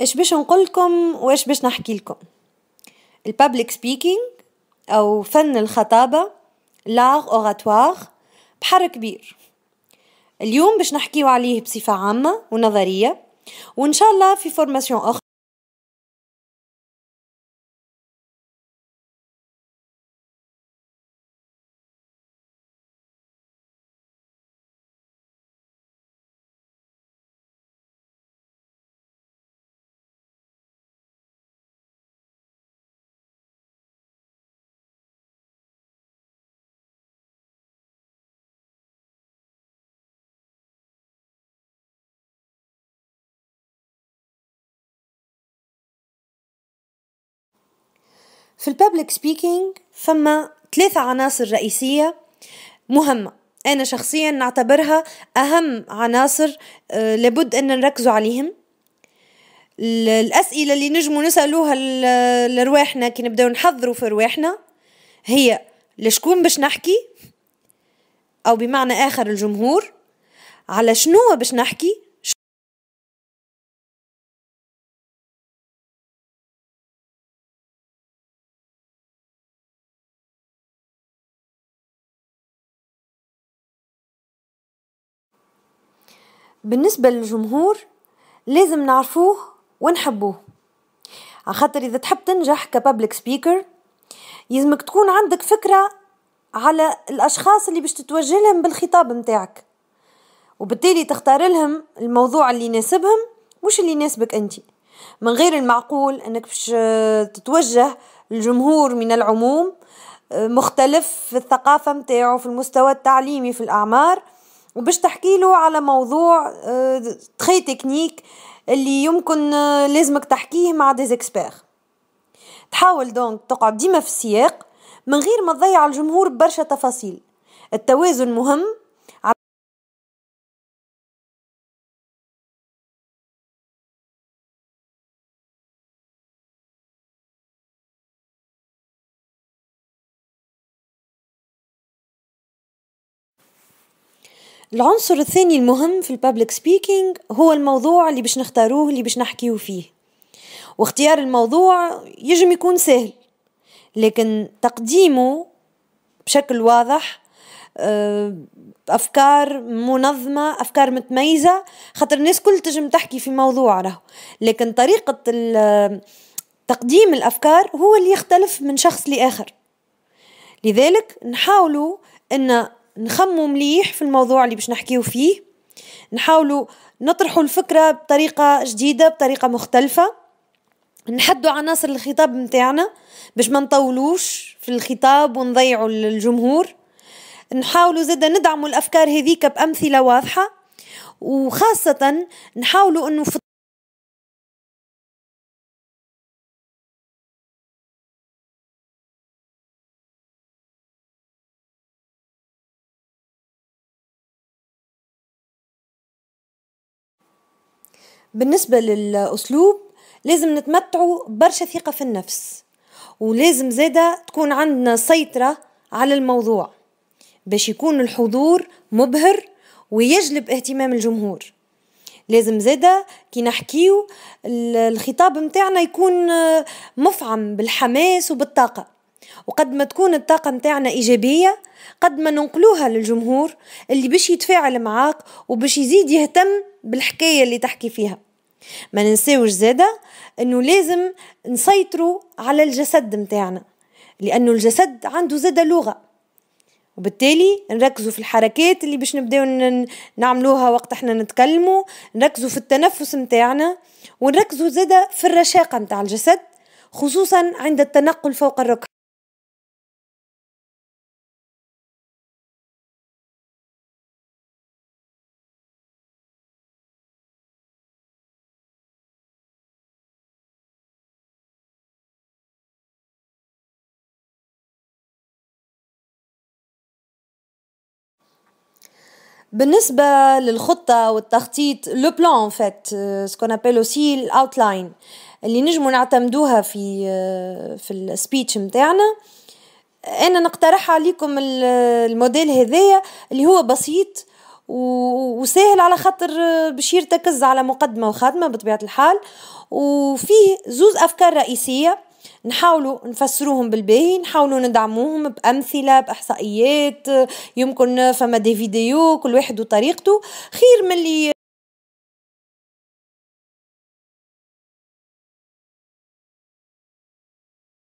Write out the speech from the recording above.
ايش باش نقولكم وايش باش نحكي لكم البابليك سبيكينج او فن الخطابه لاغ اوراتوار بحر كبير اليوم باش نحكيو عليه بصفه عامه ونظريه وان شاء الله في فورماسيون اخرى في البابليك سبيكينج فما ثلاثة عناصر رئيسية مهمة أنا شخصيا نعتبرها أهم عناصر آه، لابد أن نركز عليهم الأسئلة اللي نجموا نسألوها لرواحنا كي نبدأ نحضروا في رواحنا هي لشكون باش نحكي أو بمعنى آخر الجمهور على شنو باش نحكي بالنسبة للجمهور لازم نعرفوه ونحبوه عخاطر إذا تحب تنجح كبابليك سبيكر يلزمك تكون عندك فكرة على الأشخاص اللي باش تتوجه لهم بالخطاب متاعك وبالتالي تختار لهم الموضوع اللي يناسبهم مش اللي يناسبك أنت من غير المعقول أنك باش آه، تتوجه الجمهور من العموم آه، مختلف في الثقافة متاعه في المستوى التعليمي في الأعمار وباش تحكي له على موضوع تخي آه، تكنيك اللي يمكن آه، لازمك تحكيه مع ديزيكسبير تحاول دونك تقعد ديما في السياق من غير ما تضيع الجمهور برشا تفاصيل التوازن مهم العنصر الثاني المهم في البابليك سبيكينج هو الموضوع اللي باش نختاروه اللي باش نحكيو فيه واختيار الموضوع يجم يكون سهل لكن تقديمه بشكل واضح آه، افكار منظمه افكار متميزه خاطر الناس كل تجم تحكي في موضوع راهو لكن طريقه آه، تقديم الافكار هو اللي يختلف من شخص لاخر لذلك نحاولوا ان نخموا مليح في الموضوع اللي باش نحكيو فيه نحاولوا نطرحوا الفكرة بطريقة جديدة بطريقة مختلفة نحدوا عناصر الخطاب متاعنا باش ما نطولوش في الخطاب ونضيعوا الجمهور نحاولوا زادا ندعموا الأفكار هذيك بأمثلة واضحة وخاصة نحاولوا أنه بالنسبة للأسلوب لازم نتمتعوا برشا ثقة في النفس ولازم زادة تكون عندنا سيطرة على الموضوع باش يكون الحضور مبهر ويجلب اهتمام الجمهور لازم زادة كي نحكيو الخطاب متاعنا يكون مفعم بالحماس وبالطاقة وقد ما تكون الطاقة متاعنا إيجابية قد ما ننقلوها للجمهور اللي باش يتفاعل معاك وباش يزيد يهتم بالحكاية اللي تحكي فيها ما ننساوش زادة أنه لازم نسيطروا على الجسد متاعنا لأنه الجسد عنده زادة لغة وبالتالي نركزوا في الحركات اللي باش نبداو نعملوها وقت احنا نتكلموا نركزوا في التنفس متاعنا ونركزوا زادة في الرشاقة متاع الجسد خصوصا عند التنقل فوق الركب بالنسبة للخطة والتخطيط لو بلان فات سكون ابيل اوسي الاوتلاين اللي نجمو نعتمدوها في euh, في السبيتش نتاعنا انا نقترح عليكم الموديل هذايا اللي هو بسيط وسهل على خاطر آه، باش يرتكز على مقدمه وخاتمه بطبيعه الحال وفيه زوز افكار رئيسيه نحاولوا نفسروهم بالباهي نحاولوا ندعموهم بامثله باحصائيات يمكن فما دي فيديو كل واحد وطريقته خير من اللي